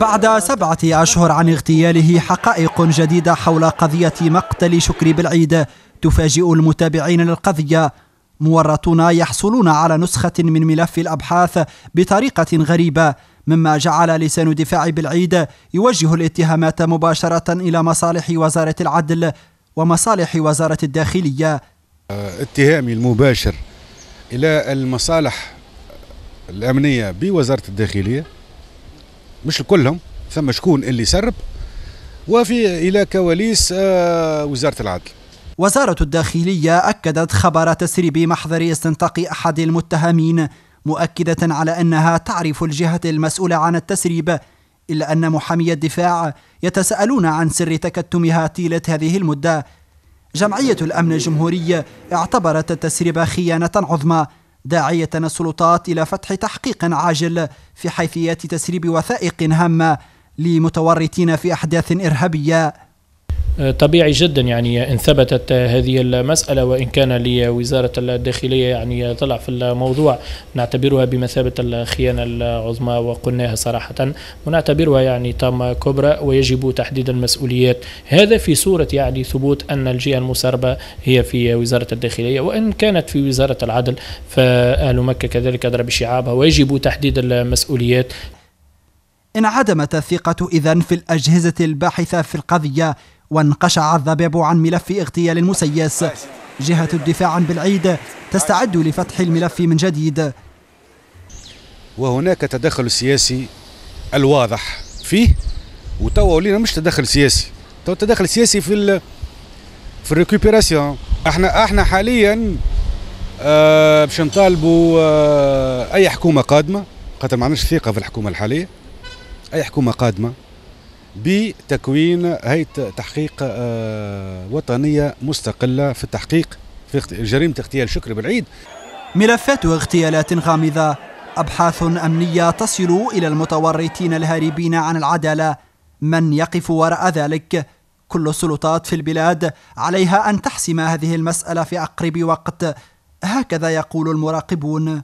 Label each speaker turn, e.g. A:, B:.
A: بعد سبعة أشهر عن اغتياله حقائق جديدة حول قضية مقتل شكري بالعيد تفاجئ المتابعين للقضية مورطون يحصلون على نسخة من ملف الأبحاث بطريقة غريبة مما جعل لسان دفاع بالعيد يوجه الاتهامات مباشرة إلى مصالح وزارة العدل ومصالح وزارة الداخلية
B: اتهامي المباشر إلى المصالح الأمنية بوزارة الداخلية مش كلهم ثم شكون اللي سرب وفي الى
A: كواليس آه، وزاره العدل وزاره الداخليه اكدت خبر تسريب محضر استنطاق احد المتهمين مؤكده على انها تعرف الجهه المسؤوله عن التسريب الا ان محامي الدفاع يتساءلون عن سر تكتمها طيله هذه المده جمعيه الامن الجمهوري اعتبرت التسريب خيانه عظمى داعية السلطات إلى فتح تحقيق عاجل في حيثيات تسريب وثائق هامة لمتورطين في أحداث إرهابية
C: طبيعي جدا يعني ان ثبتت هذه المساله وان كان لوزاره الداخليه يعني طلع في الموضوع نعتبرها بمثابه الخيانه العظمى وقلناها صراحه ونعتبرها يعني طامه كبرى ويجب تحديد المسؤوليات هذا في صوره يعني ثبوت ان الجهه المسربه هي في وزاره الداخليه وان كانت في وزاره العدل فاهل مكه كذلك ادرى بشعابها ويجب تحديد المسؤوليات انعدمت الثقه اذا في الاجهزه الباحثه في القضيه
A: وانقشع الضباب عن ملف اغتيال المسيس جهة الدفاع عن بالعيد تستعد لفتح الملف من جديد
B: وهناك تدخل سياسي الواضح فيه وتوا ولينا مش تدخل سياسي تو تدخل سياسي في ال... في الريكوبيراسيون احنا احنا حاليا آه باش نطالبوا آه اي حكومه قادمه خاطر ما عندناش ثقه في الحكومه الحاليه اي حكومه قادمه بتكوين هيئة تحقيق آه، وطنية مستقلة في التحقيق في جريمة اغتيال شكر بالعيد
A: ملفات اغتيالات غامضة أبحاث أمنية تصل إلى المتورطين الهاربين عن العدالة من يقف وراء ذلك كل السلطات في البلاد عليها أن تحسم هذه المسألة في أقرب وقت هكذا يقول المراقبون